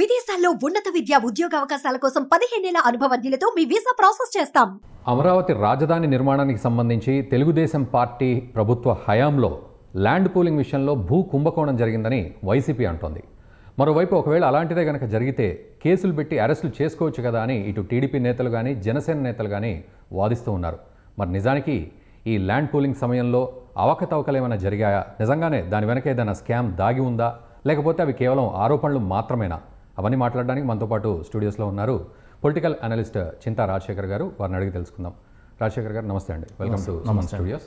విదేశాల్లో ఉన్నత విద్య ఉద్యోగ అవకాశాల కోసం పదిహేనేళ్ల అనుభవజ్ఞులతో మీ వీసా ప్రాసెస్ చేస్తాం అమరావతి రాజధాని నిర్మాణానికి సంబంధించి తెలుగుదేశం పార్టీ ప్రభుత్వ హయాంలో ల్యాండ్ పూలింగ్ విషయంలో భూ కుంభకోణం జరిగిందని వైసీపీ అంటోంది మరోవైపు ఒకవేళ అలాంటిదే కనుక జరిగితే కేసులు పెట్టి అరెస్టులు చేసుకోవచ్చు కదా అని ఇటు టీడీపీ నేతలు కానీ జనసేన నేతలు కానీ వాదిస్తూ ఉన్నారు మరి నిజానికి ఈ ల్యాండ్ పూలింగ్ సమయంలో అవకతవకలు ఏమైనా జరిగాయా నిజంగానే దాని వెనక ఏదైనా స్కామ్ దాగి ఉందా లేకపోతే అవి కేవలం ఆరోపణలు మాత్రమేనా అవన్నీ మాట్లాడడానికి మనతో పాటు స్టూడియోస్లో ఉన్నారు పొలిటికల్ అనలిస్ట్ చింతా రాజశేఖర్ గారు వారిని అడిగి తెలుసుకుందాం రాజశేఖర్ గారు నమస్తే అండి welcome to Namaste studios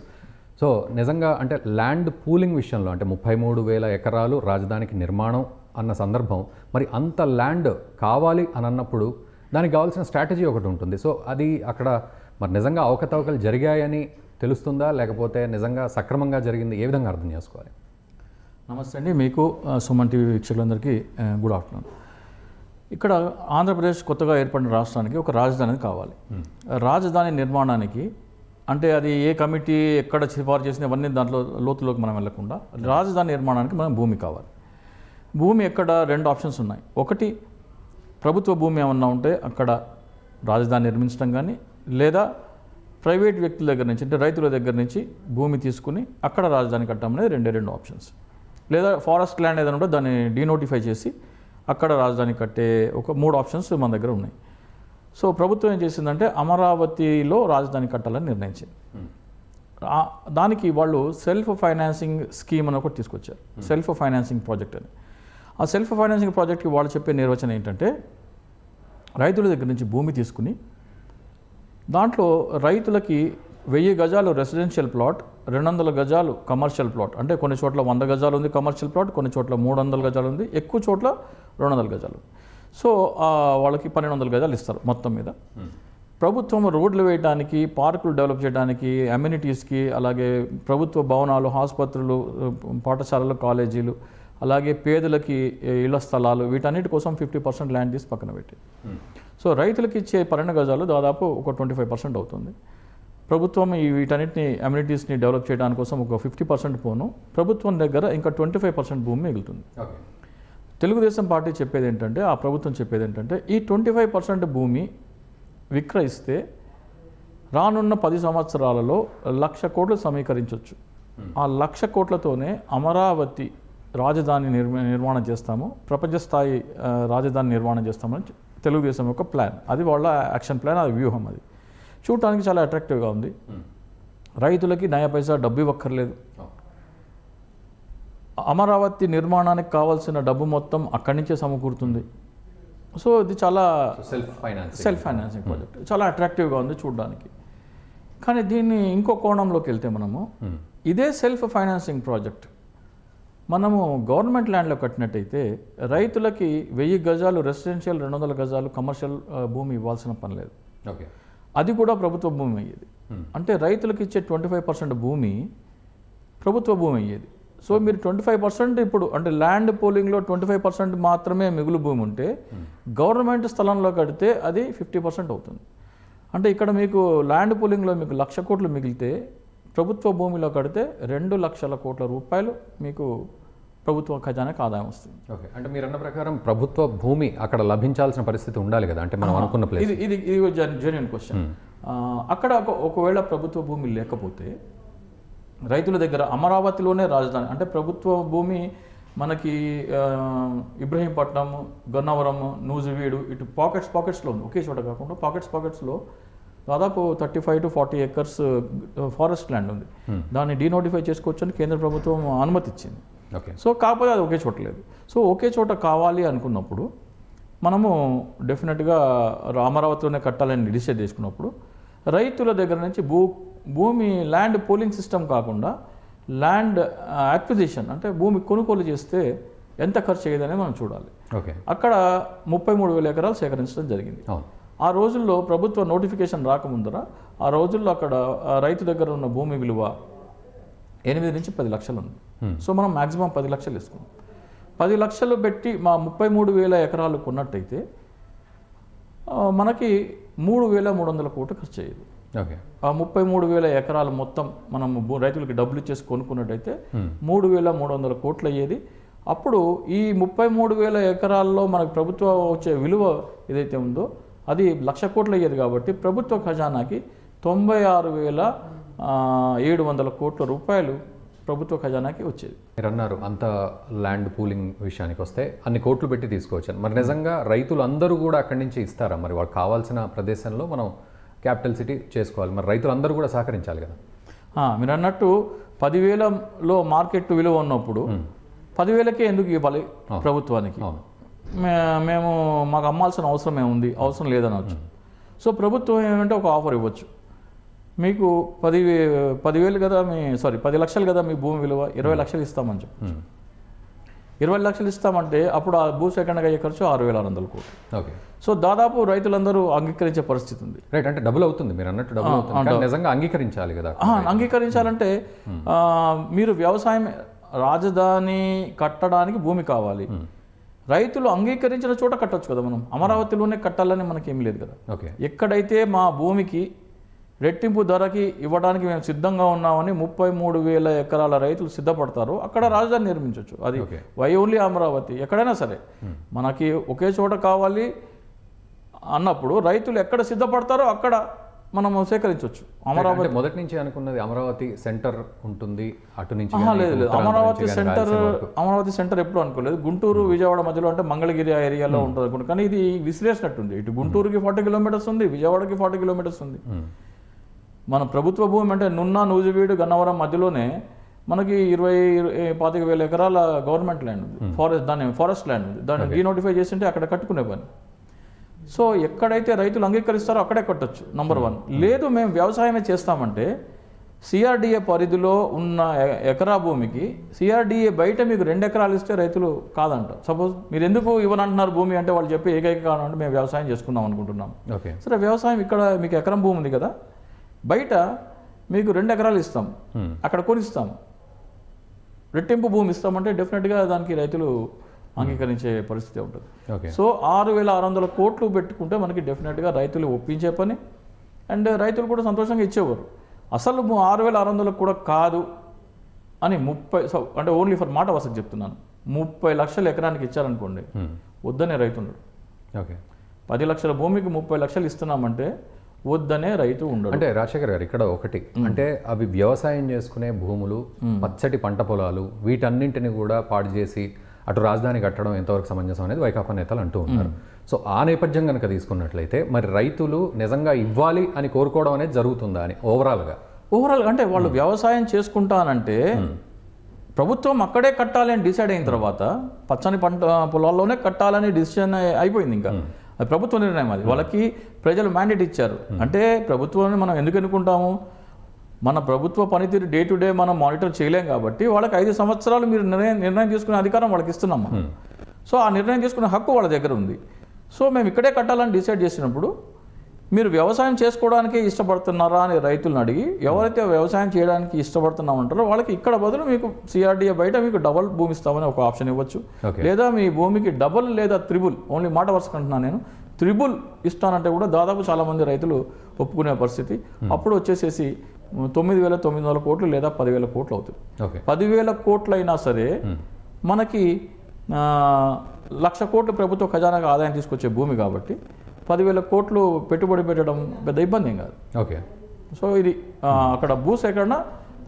so నిజంగా అంటే ల్యాండ్ పూలింగ్ విషయంలో అంటే ముప్పై మూడు వేల ఎకరాలు రాజధానికి నిర్మాణం అన్న సందర్భం మరి అంత ల్యాండ్ కావాలి అని అన్నప్పుడు దానికి కావాల్సిన స్ట్రాటజీ ఒకటి ఉంటుంది సో అది అక్కడ మరి నిజంగా అవకతవకలు జరిగాయని తెలుస్తుందా లేకపోతే నిజంగా సక్రమంగా జరిగింది ఏ విధంగా అర్థం చేసుకోవాలి నమస్తే అండి మీకు సుమన్ టీవీ వీక్షకులందరికీ గుడ్ ఆఫ్టర్నూన్ ఇక్కడ ఆంధ్రప్రదేశ్ కొత్తగా ఏర్పడిన రాష్ట్రానికి ఒక రాజధాని కావాలి రాజధాని నిర్మాణానికి అంటే అది ఏ కమిటీ ఎక్కడ సిఫారు చేసిన ఇవన్నీ దాంట్లో లోతులోకి మనం వెళ్లకుండా రాజధాని నిర్మాణానికి మనం భూమి కావాలి భూమి ఎక్కడ రెండు ఆప్షన్స్ ఉన్నాయి ఒకటి ప్రభుత్వ భూమి ఏమన్నా ఉంటే అక్కడ రాజధాని నిర్మించడం కానీ లేదా ప్రైవేట్ వ్యక్తుల దగ్గర నుంచి అంటే రైతుల దగ్గర నుంచి భూమి తీసుకుని అక్కడ రాజధాని కట్టడం అనేది రెండే రెండు ఆప్షన్స్ లేదా ఫారెస్ట్ ల్యాండ్ ఏదైనా ఉంటే దాన్ని డీనోటిఫై చేసి అక్కడ రాజధాని కట్టే ఒక మూడు ఆప్షన్స్ మన దగ్గర ఉన్నాయి సో ప్రభుత్వం ఏం చేసిందంటే అమరావతిలో రాజధాని కట్టాలని నిర్ణయించింది దానికి వాళ్ళు సెల్ఫ్ ఫైనాన్సింగ్ స్కీమ్ అని ఒకటి తీసుకొచ్చారు సెల్ఫ్ ఫైనాన్సింగ్ ప్రాజెక్ట్ అని ఆ సెల్ఫ్ ఫైనాన్సింగ్ ప్రాజెక్ట్కి వాళ్ళు చెప్పే నిర్వచనం ఏంటంటే రైతుల దగ్గర నుంచి భూమి తీసుకుని దాంట్లో రైతులకి వెయ్యి గజాలు రెసిడెన్షియల్ ప్లాట్ రెండు వందల గజాలు కమర్షియల్ ప్లాట్ అంటే కొన్ని చోట్ల వంద గజాలు ఉంది కమర్షియల్ ప్లాట్ కొన్ని చోట్ల మూడు వందల గజాలు ఉంది ఎక్కువ చోట్ల రెండు వందల గజాలు సో వాళ్ళకి పన్నెండు వందల గజాలు ఇస్తారు మొత్తం మీద hmm. ప్రభుత్వం రోడ్లు వేయడానికి పార్కులు డెవలప్ చేయడానికి అమ్యూనిటీస్కి అలాగే ప్రభుత్వ భవనాలు ఆసుపత్రులు పాఠశాలలు కాలేజీలు అలాగే పేదలకి ఇళ్ల స్థలాలు వీటన్నిటి కోసం ఫిఫ్టీ పర్సెంట్ ల్యాండ్ తీసి పక్కన పెట్టి hmm. సో రైతులకి ఇచ్చే పన్నెండు గజాలు దాదాపు ఒక ట్వంటీ ఫైవ్ పర్సెంట్ అవుతుంది ప్రభుత్వం ఈ వీటన్నిటిని అమ్యూనిటీస్ని డెవలప్ చేయడానికి కోసం ఒక ఫిఫ్టీ పర్సెంట్ పోను ప్రభుత్వం దగ్గర ఇంకా ట్వంటీ ఫైవ్ పర్సెంట్ భూమి మిగులుతుంది తెలుగుదేశం పార్టీ చెప్పేది ఏంటంటే ఆ ప్రభుత్వం చెప్పేది ఏంటంటే ఈ ట్వంటీ ఫైవ్ పర్సెంట్ భూమి విక్రయిస్తే రానున్న పది సంవత్సరాలలో లక్ష కోట్లు సమీకరించవచ్చు hmm. ఆ లక్ష కోట్లతోనే అమరావతి రాజధాని నిర్మాణం చేస్తాము ప్రపంచ స్థాయి రాజధాని నిర్మాణం చేస్తామని తెలుగుదేశం యొక్క ప్లాన్ అది వాళ్ళ యాక్షన్ ప్లాన్ అది వ్యూహం అది చూడటానికి చాలా అట్రాక్టివ్గా ఉంది hmm. రైతులకి నయా పైసా డబ్బు ఇవ్వక్కర్లేదు అమరావతి నిర్మాణానికి కావాల్సిన డబ్బు మొత్తం అక్కడి నుంచే సమకూరుతుంది సో ఇది చాలా self finance self financing project చాలా అట్రాక్టివ్గా ఉంది చూడడానికి కానీ దీన్ని ఇంకో కోణంలోకి వెళ్తే మనము hmm. ఇదే సెల్ఫ్ ఫైనాన్సింగ్ ప్రాజెక్ట్ మనము గవర్నమెంట్ ల్యాండ్లో కట్టినట్టయితే రైతులకి వెయ్యి గజాలు రెసిడెన్షియల్ రెండు వందల గజాలు కమర్షియల్ భూమి ఇవ్వాల్సిన పని లేదు ఓకే అది కూడా ప్రభుత్వ భూమి అయ్యేది hmm. అంటే రైతులకు ఇచ్చే ట్వంటీ ఫైవ్ పర్సెంట్ భూమి ప్రభుత్వ భూమి అయ్యేది సో మీరు ట్వంటీ ఫైవ్ పర్సెంట్ ఇప్పుడు అంటే ల్యాండ్ పోలింగ్లో ట్వంటీ ఫైవ్ పర్సెంట్ మాత్రమే మిగులు భూమి ఉంటే గవర్నమెంట్ స్థలంలో కడితే అది ఫిఫ్టీ పర్సెంట్ అవుతుంది అంటే ఇక్కడ మీకు ల్యాండ్ పోలింగ్లో మీకు లక్ష కోట్లు మిగిలితే ప్రభుత్వ భూమిలో కడితే రెండు లక్షల కోట్ల రూపాయలు మీకు ప్రభుత్వ ఖజానాకు ఆదాయం వస్తుంది ఓకే అంటే మీరు అన్న ప్రకారం ప్రభుత్వ భూమి అక్కడ లభించాల్సిన పరిస్థితి ఉండాలి కదా అంటే మనం అనుకున్న ప్లేస్ ఇది ఇది జెన్యున్ క్వశ్చన్ అక్కడ ఒకవేళ ప్రభుత్వ భూమి లేకపోతే రైతుల దగ్గర అమరావతిలోనే రాజధాని అంటే ప్రభుత్వ భూమి మనకి ఇబ్రహీంపట్నం గన్నవరం నూజివీడు ఇటు పాకెట్స్ పాకెట్స్లో ఉంది ఒకే చోట కాకుండా పాకెట్స్ పాకెట్స్లో దాదాపు thirty five to forty acres forest land ఉంది hmm. దాన్ని డీనోటిఫై చేసుకోవచ్చని కేంద్ర ప్రభుత్వం అనుమతి ఇచ్చింది ఓకే సో కాకపోతే అది ఒకే చోట లేదు సో ఒకే చోట కావాలి అనుకున్నప్పుడు మనము డెఫినెట్గా అమరావతిలోనే కట్టాలని డిసైడ్ చేసుకున్నప్పుడు రైతుల దగ్గర నుంచి భూ భూమి ల్యాండ్ పోలింగ్ సిస్టమ్ కాకుండా ల్యాండ్ యాక్విజిషన్ అంటే భూమి కొనుగోలు చేస్తే ఎంత ఖర్చు అయ్యేదని మనం చూడాలి ఓకే అక్కడ ముప్పై మూడు వేల ఎకరాలు సేకరించడం జరిగింది ఆ రోజుల్లో ప్రభుత్వ నోటిఫికేషన్ రాకముందర ఆ రోజుల్లో అక్కడ రైతు దగ్గర ఉన్న భూమి విలువ ఎనిమిది నుంచి పది లక్షలు ఉంది సో మనం మ్యాక్సిమం పది లక్షలు వేసుకున్నాం పది లక్షలు పెట్టి మా ముప్పై మూడు వేల ఎకరాలు కొన్నట్టయితే మనకి మూడు వేల మూడు వందల కోట్లు ఖర్చు అయ్యేది ఓకే ఆ ముప్పై మూడు వేల ఎకరాలు మొత్తం మనం రైతులకి డబ్బులు ఇచ్చేసి కొనుక్కున్నట్టయితే మూడు వేల మూడు వందల కోట్లు అయ్యేది అప్పుడు ఈ ముప్పై మూడు వేల ఎకరాల్లో మనకు ప్రభుత్వం వచ్చే విలువ ఏదైతే ఉందో అది లక్ష కోట్లు అయ్యేది కాబట్టి ప్రభుత్వ ఖజానాకి తొంభై ఆరు వేల ఏడు వందల కోట్ల రూపాయలు ప్రభుత్వ ఖజానాకి వచ్చేది మీరు అన్నారు అంత ల్యాండ్ పూలింగ్ విషయానికి వస్తే అన్ని కోట్లు పెట్టి తీసుకోవచ్చు మరి నిజంగా రైతులు అందరూ కూడా అక్కడి నుంచి ఇస్తారా మరి వాళ్ళు కావాల్సిన ప్రదేశంలో మనం క్యాపిటల్ సిటీ చేసుకోవాలి మరి రైతులందరూ కూడా సహకరించాలి కదా మీరు అన్నట్టు పదివేలలో మార్కెట్ విలువ ఉన్నప్పుడు పదివేలకే ఎందుకు ఇవ్వాలి ప్రభుత్వానికి మేము మాకు అమ్మాల్సిన అవసరం ఏముంది అవసరం లేదనవచ్చు సో ప్రభుత్వం ఏమంటే ఒక ఆఫర్ ఇవ్వచ్చు మీకు పది పదివేలు కదా మీ సారీ పది లక్షలు కదా మీ భూమి విలువ ఇరవై లక్షలు ఇస్తామని చెప్పచ్చు ఇరవై లక్షలు ఇస్తామంటే అప్పుడు ఆ భూసేకరణకు అయ్యే ఖర్చు ఆరు వేల ఆరు వందల కోట్లు ఓకే సో దాదాపు రైతులందరూ అంగీకరించే పరిస్థితి ఉంది రైట్ అంటే డబుల్ అవుతుంది మీరు అన్నట్టు డబుల్ నిజంగా అంగీకరించాలి కదా అంగీకరించాలంటే hmm. మీరు వ్యవసాయం రాజధాని కట్టడానికి భూమి కావాలి hmm. రైతులు అంగీకరించిన చోట కట్టొచ్చు కదా మనం అమరావతిలోనే కట్టాలని మనకేం లేదు కదా ఓకే ఎక్కడైతే మా భూమికి రెట్టింపు ధరకి ఇవ్వడానికి మేము సిద్ధంగా ఉన్నామని ముప్పై మూడు వేల ఎకరాల రైతులు సిద్ధపడతారు అక్కడ రాజధాని నిర్మించవచ్చు అది వై ఓన్లీ అమరావతి ఎక్కడైనా సరే hmm. మనకి ఒకే చోట కావాలి అన్నప్పుడు రైతులు ఎక్కడ సిద్ధపడతారో అక్కడ మనం సేకరించవచ్చు అమరావతి మొదటి నుంచి అనుకున్నది అమరావతి సెంటర్ ఉంటుంది అటు నుంచి లేదు లేదు అమరావతి సెంటర్ అమరావతి సెంటర్ ఎప్పుడు అనుకోలేదు గుంటూరు hmm. విజయవాడ మధ్యలో అంటే మంగళగిరి ఆ ఏరియాలో hmm. ఉంటుంది అనుకుంటుంది కానీ ఇది ఉంది ఇటు గుంటూరుకి ఫార్టీ కిలోమీటర్స్ ఉంది విజయవాడకి ఫార్టీ కిలోమీటర్స్ ఉంది మన ప్రభుత్వ భూమి అంటే నున్న నూజివీడు గన్నవరం మధ్యలోనే మనకి ఇరవై పాతిక వేల ఎకరాల గవర్నమెంట్ ల్యాండ్ ఉంది hmm. ఫారెస్ట్ దాని ఫారెస్ట్ ల్యాండ్ ఉంది దాన్ని చేసి చేసింటే అక్కడ కట్టుకునే పని సో ఎక్కడైతే రైతులు అంగీకరిస్తారో అక్కడే కట్టొచ్చు నంబర్ వన్ hmm. లేదు మేము వ్యవసాయమే చేస్తామంటే సిఆర్డిఏ పరిధిలో ఉన్న ఎకరా భూమికి సిఆర్డిఏ బయట మీకు రెండు ఎకరాలు ఇస్తే రైతులు కాదంట సపోజ్ మీరు ఎందుకు ఇవ్వనంటున్నారు భూమి అంటే వాళ్ళు చెప్పి ఏకైక కావాలంటే మేము వ్యవసాయం చేసుకుందాం అనుకుంటున్నాం సరే వ్యవసాయం ఇక్కడ మీకు ఎకరం భూమి ఉంది కదా బయట మీకు రెండు ఎకరాలు ఇస్తాం అక్కడ కొనిస్తాం రెట్టింపు భూమి ఇస్తామంటే డెఫినెట్గా దానికి రైతులు అంగీకరించే పరిస్థితి ఉంటుంది సో ఆరు వేల ఆరు వందల కోట్లు పెట్టుకుంటే మనకి డెఫినెట్గా రైతులు ఒప్పించే పని అండ్ రైతులు కూడా సంతోషంగా ఇచ్చేవారు అసలు ఆరు వేల ఆరు వందలకు కూడా కాదు అని ముప్పై అంటే ఓన్లీ ఫర్ మాట వసతి చెప్తున్నాను ముప్పై లక్షల ఎకరానికి ఇచ్చారనుకోండి వద్దనే రైతుండడు ఓకే పది లక్షల భూమికి ముప్పై లక్షలు ఇస్తున్నామంటే వద్దనే రైతు ఉండడు అంటే రాజశేఖర్ గారు ఇక్కడ ఒకటి అంటే అవి వ్యవసాయం చేసుకునే భూములు పచ్చటి పంట పొలాలు వీటన్నింటిని కూడా పాడు చేసి అటు రాజధాని కట్టడం ఎంతవరకు సమంజసం అనేది వైకాపా నేతలు అంటూ ఉన్నారు సో ఆ నేపథ్యం కనుక తీసుకున్నట్లయితే మరి రైతులు నిజంగా ఇవ్వాలి అని కోరుకోవడం అనేది జరుగుతుందా అని ఓవరాల్గా ఓవరాల్గా అంటే వాళ్ళు వ్యవసాయం చేసుకుంటానంటే ప్రభుత్వం అక్కడే కట్టాలి అని డిసైడ్ అయిన తర్వాత పచ్చని పంట పొలాల్లోనే కట్టాలని డిసిషన్ అయిపోయింది ఇంకా అది ప్రభుత్వ నిర్ణయం అది వాళ్ళకి ప్రజలు మ్యాండేట్ ఇచ్చారు అంటే ప్రభుత్వాన్ని మనం ఎందుకు ఎన్నుకుంటాము మన ప్రభుత్వ పనితీరు డే టు డే మనం మానిటర్ చేయలేం కాబట్టి వాళ్ళకి ఐదు సంవత్సరాలు మీరు నిర్ణయం నిర్ణయం తీసుకునే అధికారం వాళ్ళకి ఇస్తున్నాము సో ఆ నిర్ణయం తీసుకునే హక్కు వాళ్ళ దగ్గర ఉంది సో మేము ఇక్కడే కట్టాలని డిసైడ్ చేసినప్పుడు మీరు వ్యవసాయం చేసుకోవడానికి ఇష్టపడుతున్నారా అని రైతులను అడిగి ఎవరైతే వ్యవసాయం చేయడానికి ఇష్టపడుతున్నామంటారో వాళ్ళకి ఇక్కడ బదులు మీకు సిఆర్డీఏ బయట మీకు డబల్ భూమి ఇస్తామని ఒక ఆప్షన్ ఇవ్వచ్చు లేదా మీ భూమికి డబల్ లేదా త్రిబుల్ ఓన్లీ మాట వరుసకు నేను త్రిబుల్ ఇస్తానంటే కూడా దాదాపు చాలామంది రైతులు ఒప్పుకునే పరిస్థితి hmm. అప్పుడు వచ్చేసేసి తొమ్మిది వేల తొమ్మిది వందల కోట్లు లేదా పదివేల కోట్లు అవుతుంది పదివేల కోట్లు అయినా సరే hmm. మనకి లక్ష కోట్లు ప్రభుత్వ ఖజానాకు ఆదాయం తీసుకొచ్చే భూమి కాబట్టి పదివేల కోట్లు పెట్టుబడి పెట్టడం పెద్ద ఇబ్బంది ఏం కాదు ఓకే సో ఇది hmm. అక్కడ భూ సేకరణ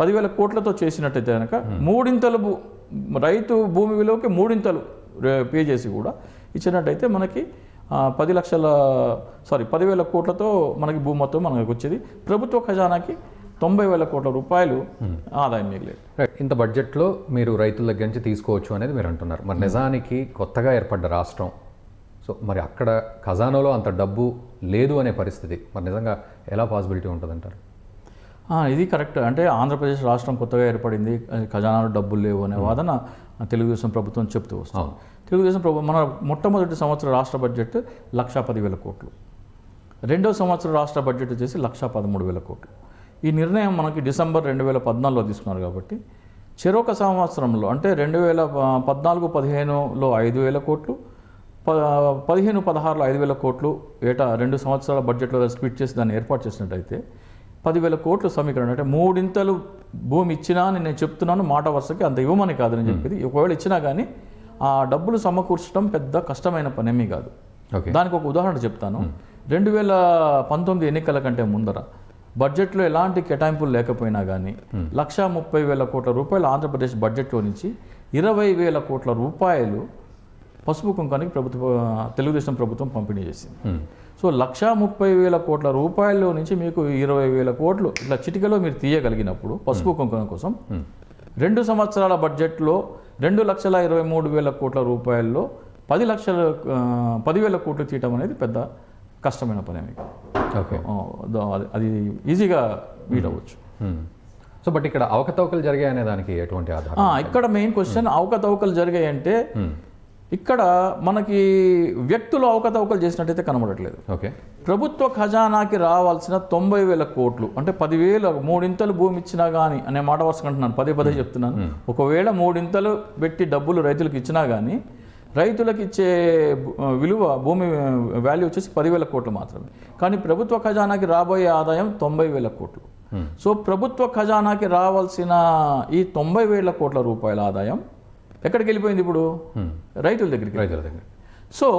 పదివేల కోట్లతో చేసినట్టయితే కనుక మూడింతలు రైతు భూమి విలువకి మూడింతలు పే చేసి కూడా ఇచ్చినట్టయితే మనకి పది లక్షల సారీ పదివేల కోట్లతో మనకి భూ మొత్తం మనకి వచ్చేది ప్రభుత్వ ఖజానాకి తొంభై వేల కోట్ల రూపాయలు hmm. ఆదాయం మిగిలేదు ఇంత బడ్జెట్లో మీరు రైతుల దగ్గర నుంచి తీసుకోవచ్చు అనేది మీరు అంటున్నారు మరి hmm. నిజానికి కొత్తగా ఏర్పడ్డ రాష్ట్రం సో మరి అక్కడ ఖజానాలో అంత డబ్బు లేదు అనే పరిస్థితి మరి నిజంగా ఎలా పాసిబిలిటీ ఉంటుంది అంటారు ఇది కరెక్ట్ అంటే ఆంధ్రప్రదేశ్ రాష్ట్రం కొత్తగా ఏర్పడింది ఖజానాలో డబ్బులు లేవు అనే hmm. వాదన తెలుగుదేశం ప్రభుత్వం చెప్తూ వస్తుంది తెలుగుదేశం ప్రభు మన మొట్టమొదటి సంవత్సరం రాష్ట్ర బడ్జెట్ లక్షా పదివేల కోట్లు రెండవ సంవత్సరం రాష్ట్ర బడ్జెట్ వచ్చేసి లక్షా పదమూడు వేల కోట్లు ఈ నిర్ణయం మనకి డిసెంబర్ రెండు వేల పద్నాలుగులో తీసుకున్నారు కాబట్టి చెరొక సంవత్సరంలో అంటే రెండు వేల పద్నాలుగు పదిహేనులో ఐదు వేల కోట్లు ప పదిహేను పదహారులో ఐదు వేల కోట్లు ఏటా రెండు సంవత్సరాల బడ్జెట్లో స్పీట్ చేసి దాన్ని ఏర్పాటు చేసినట్టయితే పదివేల కోట్లు సమీకరణ అంటే మూడింతలు భూమి ఇచ్చినా అని నేను చెప్తున్నాను మాట వరుసకి అంత ఇవ్వమని కాదని చెప్పేది ఒకవేళ ఇచ్చినా కానీ ఆ డబ్బులు సమకూర్చడం పెద్ద కష్టమైన పనేమీ కాదు దానికి ఒక ఉదాహరణ చెప్తాను రెండు వేల పంతొమ్మిది ఎన్నికల కంటే ముందర బడ్జెట్లో ఎలాంటి కేటాయింపులు లేకపోయినా కానీ లక్ష ముప్పై వేల కోట్ల రూపాయలు ఆంధ్రప్రదేశ్ బడ్జెట్లో నుంచి ఇరవై వేల కోట్ల రూపాయలు పసుపు కుంకానికి ప్రభుత్వ తెలుగుదేశం ప్రభుత్వం పంపిణీ చేసింది సో లక్షా ముప్పై వేల కోట్ల రూపాయల్లో నుంచి మీకు ఇరవై వేల కోట్లు ఇట్లా చిటికలో మీరు తీయగలిగినప్పుడు పసుపు కుంకణం కోసం రెండు సంవత్సరాల బడ్జెట్లో రెండు లక్షల ఇరవై మూడు వేల కోట్ల రూపాయల్లో పది లక్షల పదివేల కోట్లు తీయటం అనేది పెద్ద కష్టమైన పని ఓకే అది ఈజీగా మీట్ అవ్వచ్చు సో బట్ ఇక్కడ అవకతవకలు జరిగాయి అనే దానికి ఎటువంటి ఆధారం ఇక్కడ మెయిన్ క్వశ్చన్ అవకతవకలు జరిగాయి అంటే ఇక్కడ మనకి వ్యక్తులు అవకతవకలు చేసినట్టయితే కనబడట్లేదు ఓకే ప్రభుత్వ ఖజానాకి రావాల్సిన తొంభై వేల కోట్లు అంటే పదివేలు మూడింతలు భూమి ఇచ్చినా కానీ అనే మాట అంటున్నాను పదే పదే చెప్తున్నాను ఒకవేళ మూడింతలు పెట్టి డబ్బులు రైతులకు ఇచ్చినా కానీ రైతులకు ఇచ్చే విలువ భూమి వాల్యూ వచ్చేసి పదివేల కోట్లు మాత్రమే కానీ ప్రభుత్వ ఖజానాకి రాబోయే ఆదాయం తొంభై వేల కోట్లు సో ప్రభుత్వ ఖజానాకి రావాల్సిన ఈ తొంభై వేల కోట్ల రూపాయల ఆదాయం ఎక్కడికి వెళ్ళిపోయింది ఇప్పుడు రైతుల దగ్గరికి రైతుల దగ్గర సో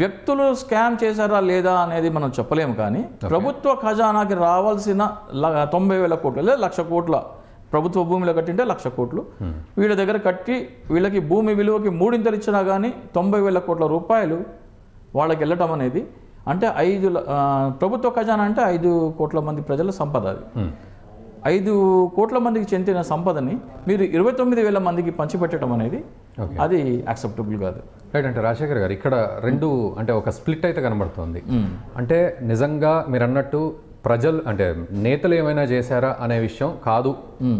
వ్యక్తులు స్కామ్ చేశారా లేదా అనేది మనం చెప్పలేము కానీ ప్రభుత్వ ఖజానాకి రావాల్సిన తొంభై వేల కోట్లు లేదా లక్ష కోట్ల ప్రభుత్వ భూమిలో కట్టింటే లక్ష కోట్లు వీళ్ళ దగ్గర కట్టి వీళ్ళకి భూమి విలువకి మూడింతలు ఇచ్చినా కానీ తొంభై వేల కోట్ల రూపాయలు వాళ్ళకి వెళ్ళటం అనేది అంటే ఐదు ప్రభుత్వ ఖజానా అంటే ఐదు కోట్ల మంది ప్రజల సంపద అది ఐదు కోట్ల మందికి చెందిన సంపదని మీరు ఇరవై తొమ్మిది వేల మందికి పంచిపెట్టడం అనేది అది యాక్సెప్టబుల్ కాదు రైట్ అంటే రాజశేఖర్ గారు ఇక్కడ రెండు అంటే ఒక స్ప్లిట్ అయితే కనబడుతుంది అంటే నిజంగా మీరు అన్నట్టు ప్రజలు అంటే నేతలు ఏమైనా చేశారా అనే విషయం కాదు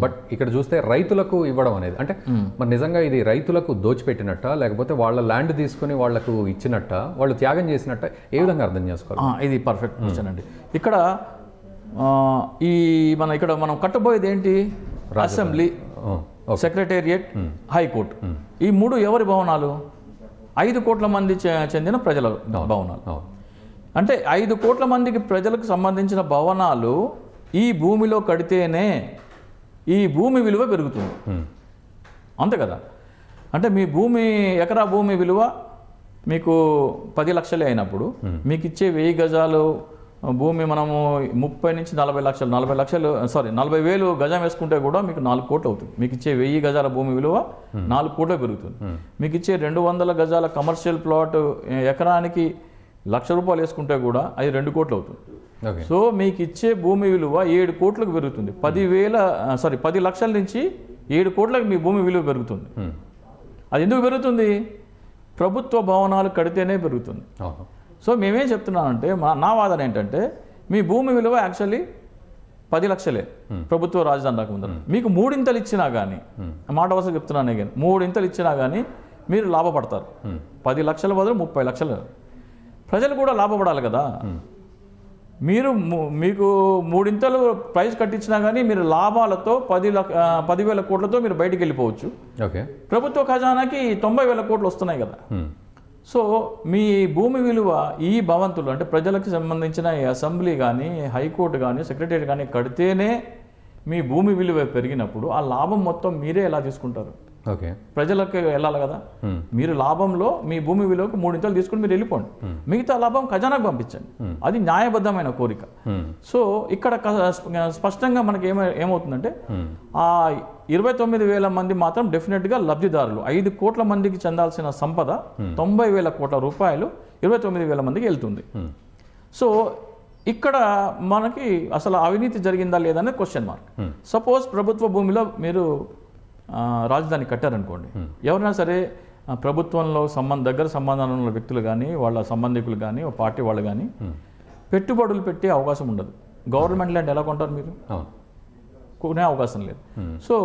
బట్ ఇక్కడ చూస్తే రైతులకు ఇవ్వడం అనేది అంటే మరి నిజంగా ఇది రైతులకు దోచిపెట్టినట్ట లేకపోతే వాళ్ళ ల్యాండ్ తీసుకుని వాళ్లకు ఇచ్చినట్ట వాళ్ళు త్యాగం చేసినట్ట ఏ విధంగా అర్థం చేసుకోవాలి ఇది పర్ఫెక్ట్ క్వశ్చన్ అండి ఇక్కడ ఈ మన ఇక్కడ మనం కట్టబోయేది ఏంటి అసెంబ్లీ సెక్రటేరియట్ హైకోర్టు ఈ మూడు ఎవరి భవనాలు ఐదు కోట్ల మంది చెందిన ప్రజల భవనాలు అంటే ఐదు కోట్ల మందికి ప్రజలకు సంబంధించిన భవనాలు ఈ భూమిలో కడితేనే ఈ భూమి విలువ పెరుగుతుంది అంతే కదా అంటే మీ భూమి ఎకరా భూమి విలువ మీకు పది లక్షలే అయినప్పుడు మీకు ఇచ్చే వెయ్యి గజాలు భూమి మనము ముప్పై నుంచి నలభై లక్షలు నలభై లక్షలు సారీ నలభై వేలు గజం వేసుకుంటే కూడా మీకు నాలుగు కోట్లు అవుతుంది మీకు ఇచ్చే వెయ్యి గజాల భూమి విలువ hmm. నాలుగు కోట్లు పెరుగుతుంది hmm. మీకు ఇచ్చే రెండు వందల గజాల కమర్షియల్ ప్లాట్ ఎకరానికి లక్ష రూపాయలు వేసుకుంటే కూడా అది రెండు కోట్లు అవుతుంది సో మీకు ఇచ్చే భూమి విలువ ఏడు కోట్లకు పెరుగుతుంది hmm. పదివేల సారీ పది లక్షల నుంచి ఏడు కోట్లకు మీ భూమి విలువ పెరుగుతుంది అది ఎందుకు పెరుగుతుంది ప్రభుత్వ భవనాలు కడితేనే పెరుగుతుంది సో మేమేం చెప్తున్నామంటే మా నా వాదన ఏంటంటే మీ భూమి విలువ యాక్చువల్లీ పది లక్షలే hmm. ప్రభుత్వ రాజధాని రాకముందు hmm. మీకు మూడింతలు ఇచ్చినా కానీ hmm. మాట వసలు చెప్తున్నానే కానీ మూడింతలు ఇచ్చినా కానీ మీరు లాభపడతారు పది లక్షల బదులు ముప్పై లక్షలు ప్రజలు కూడా లాభపడాలి కదా మీరు మీకు మూడింతలు ప్రైస్ కట్టించినా కానీ మీరు లాభాలతో పది లక్ష పదివేల కోట్లతో మీరు బయటికి వెళ్ళిపోవచ్చు ప్రభుత్వ ఖజానాకి తొంభై వేల కోట్లు వస్తున్నాయి కదా సో మీ భూమి విలువ ఈ భవంతులు అంటే ప్రజలకు సంబంధించిన ఈ అసెంబ్లీ కానీ హైకోర్టు కానీ సెక్రటరీ కానీ కడితేనే మీ భూమి విలువ పెరిగినప్పుడు ఆ లాభం మొత్తం మీరే ఎలా తీసుకుంటారు ఓకే ప్రజలకు వెళ్ళాలి కదా మీరు లాభంలో మీ భూమి విలువకు మూడింతలు తీసుకుని మీరు వెళ్ళిపోండి మిగతా లాభం ఖజానాకు పంపించండి అది న్యాయబద్ధమైన కోరిక సో ఇక్కడ స్పష్టంగా మనకి ఏమ ఏమవుతుందంటే ఆ ఇరవై తొమ్మిది వేల మంది మాత్రం డెఫినెట్గా లబ్ధిదారులు ఐదు కోట్ల మందికి చెందాల్సిన సంపద తొంభై వేల కోట్ల రూపాయలు ఇరవై తొమ్మిది వేల మందికి వెళ్తుంది సో ఇక్కడ మనకి అసలు అవినీతి జరిగిందా లేదనే క్వశ్చన్ మార్క్ సపోజ్ ప్రభుత్వ భూమిలో మీరు రాజధాని కట్టారనుకోండి ఎవరైనా సరే ప్రభుత్వంలో సంబంధ దగ్గర సంబంధాలు ఉన్న వ్యక్తులు కానీ వాళ్ళ సంబంధికులు కానీ పార్టీ వాళ్ళు కానీ పెట్టుబడులు పెట్టే అవకాశం ఉండదు గవర్నమెంట్ ల్యాండ్ ఎలా కొంటారు మీరు కొనే అవకాశం లేదు సో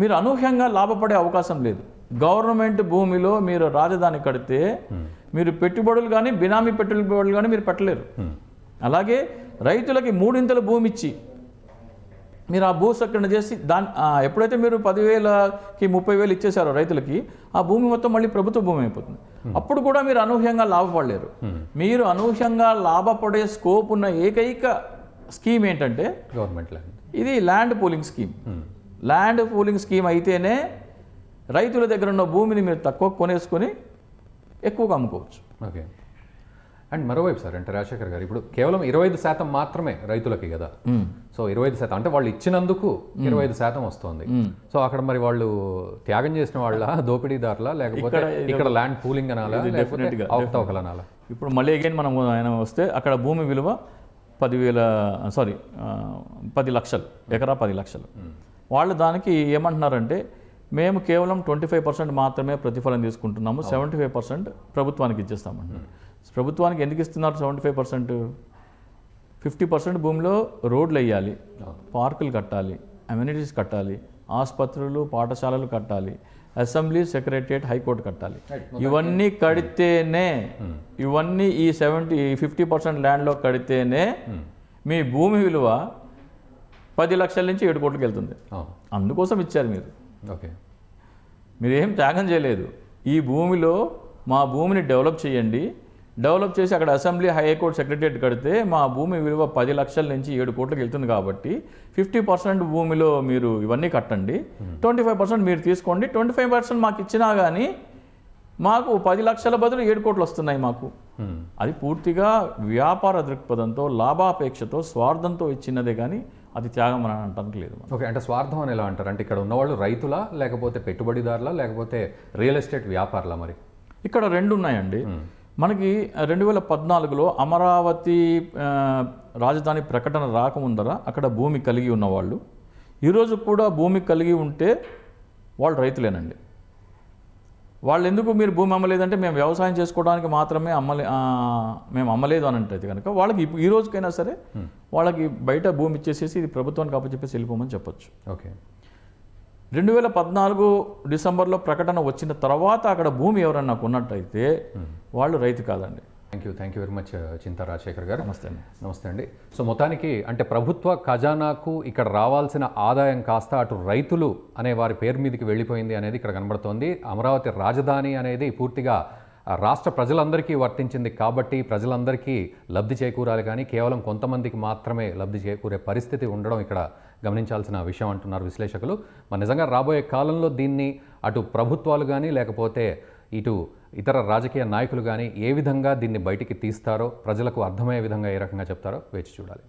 మీరు అనూహ్యంగా లాభపడే అవకాశం లేదు గవర్నమెంట్ భూమిలో మీరు రాజధాని కడితే మీరు పెట్టుబడులు కానీ బినామీ పెట్టుబడులు కానీ మీరు పెట్టలేరు అలాగే రైతులకి మూడింతల భూమి ఇచ్చి మీరు ఆ భూ భూసేకరణ చేసి దాని ఎప్పుడైతే మీరు పదివేలకి ముప్పై వేలు ఇచ్చేశారో రైతులకి ఆ భూమి మొత్తం మళ్ళీ ప్రభుత్వ భూమి అయిపోతుంది అప్పుడు కూడా మీరు అనూహ్యంగా లాభపడలేరు మీరు అనూహ్యంగా లాభపడే స్కోప్ ఉన్న ఏకైక స్కీమ్ ఏంటంటే గవర్నమెంట్ ల్యాండ్ ఇది land pooling scheme land pooling scheme అయితేనే రైతుల దగ్గర ఉన్న భూమిని మీరు తక్కువ కొనేసుకొని ఎక్కువగా అమ్ముకోవచ్చు ఓకే అండ్ మరోవైపు సార్ అంటే రాజశేఖర్ గారు ఇప్పుడు కేవలం ఇరవై ఐదు శాతం మాత్రమే రైతులకి కదా సో ఇరవై ఐదు శాతం అంటే వాళ్ళు ఇచ్చినందుకు ఇరవై ఐదు శాతం వస్తుంది సో అక్కడ మరి వాళ్ళు త్యాగం చేసిన వాళ్ళ దోపిడీదారుల లేకపోతే ఇక్కడ ల్యాండ్ పూలింగ్ అనాలా లేకపోతే అనాలా ఇప్పుడు మళ్ళీ అగైన్ మనం ఆయన వస్తే అక్కడ భూమి విలువ పదివేల సారీ పది లక్షలు ఎకరా పది లక్షలు వాళ్ళు దానికి ఏమంటున్నారంటే మేము కేవలం ట్వంటీ ఫైవ్ పర్సెంట్ మాత్రమే ప్రతిఫలం తీసుకుంటున్నాము సెవెంటీ ఫైవ్ పర్సెంట్ ప్రభుత్వానికి ఇచ్చేస్తామంటున్నారు ప్రభుత్వానికి ఎందుకు ఇస్తున్నారు seventy five percent fifty percent భూమిలో రోడ్లు వేయాలి పార్కులు కట్టాలి అమ్యూనిటీస్ కట్టాలి ఆసుపత్రులు పాఠశాలలు కట్టాలి అసెంబ్లీ సెక్రటరియట్ హైకోర్టు కట్టాలి ఇవన్నీ hmm. కడితేనే hmm. ఇవన్నీ ఈ సెవెంటీ ఫిఫ్టీ పర్సెంట్ ల్యాండ్లో కడితేనే hmm. మీ భూమి విలువ పది లక్షల నుంచి ఏడు కోట్లకి వెళ్తుంది oh. అందుకోసం ఇచ్చారు మీరు ఓకే మీరేం త్యాగం చేయలేదు ఈ భూమిలో మా భూమిని డెవలప్ చేయండి డెవలప్ చేసి అక్కడ అసెంబ్లీ హైకోర్టు సెక్రటరియట్ కడితే మా భూమి విలువ పది లక్షల నుంచి ఏడు కోట్లకు వెళ్తుంది కాబట్టి ఫిఫ్టీ పర్సెంట్ భూమిలో మీరు ఇవన్నీ కట్టండి ట్వంటీ ఫైవ్ పర్సెంట్ మీరు తీసుకోండి ట్వంటీ ఫైవ్ పర్సెంట్ మాకు ఇచ్చినా కానీ మాకు పది లక్షల బదులు ఏడు కోట్లు వస్తున్నాయి మాకు అది పూర్తిగా వ్యాపార దృక్పథంతో లాభాపేక్షతో స్వార్థంతో ఇచ్చినదే కానీ అది త్యాగం అని అంటానికి లేదు ఓకే అంటే స్వార్థం అని ఎలా అంటారు అంటే ఇక్కడ ఉన్నవాళ్ళు రైతులా లేకపోతే పెట్టుబడిదారులా లేకపోతే రియల్ ఎస్టేట్ వ్యాపారుల మరి ఇక్కడ రెండు ఉన్నాయండి మనకి రెండు వేల పద్నాలుగులో అమరావతి రాజధాని ప్రకటన రాకముందర అక్కడ భూమి కలిగి ఉన్నవాళ్ళు ఈరోజు కూడా భూమి కలిగి ఉంటే వాళ్ళు రైతులేనండి వాళ్ళు ఎందుకు మీరు భూమి అమ్మలేదంటే మేము వ్యవసాయం చేసుకోవడానికి మాత్రమే అమ్మలే మేము అమ్మలేదు అని అంటే కనుక వాళ్ళకి ఈ రోజుకైనా సరే వాళ్ళకి బయట భూమి ఇచ్చేసేసి ఇది ప్రభుత్వానికి అప్పచెప్పేసి వెళ్ళిపోమని చెప్పొచ్చు ఓకే రెండు వేల పద్నాలుగు డిసెంబర్లో ప్రకటన వచ్చిన తర్వాత అక్కడ భూమి ఎవరన్నా కొన్నట్టయితే వాళ్ళు రైతు కాదండి thank you thank you very much Chinta Rajasekhar గారు నమస్తే అండి నమస్తే అండి సో మొత్తానికి అంటే ప్రభుత్వ ఖజానాకు ఇక్కడ రావాల్సిన ఆదాయం కాస్త అటు రైతులు అనే వారి పేరు మీదకి వెళ్ళిపోయింది అనేది ఇక్కడ కనబడుతోంది అమరావతి రాజధాని అనేది పూర్తిగా రాష్ట్ర ప్రజలందరికీ వర్తించింది కాబట్టి ప్రజలందరికీ లబ్ధి చేకూరాలి కానీ కేవలం కొంతమందికి మాత్రమే లబ్ధి చేకూరే పరిస్థితి ఉండడం ఇక్కడ గమనించాల్సిన విషయం అంటున్నారు విశ్లేషకులు మరి నిజంగా రాబోయే కాలంలో దీన్ని అటు ప్రభుత్వాలు కానీ లేకపోతే ఇటు ఇతర రాజకీయ నాయకులు కానీ ఏ విధంగా దీన్ని బయటికి తీస్తారో ప్రజలకు అర్థమయ్యే విధంగా ఏ రకంగా చెప్తారో వేచి చూడాలి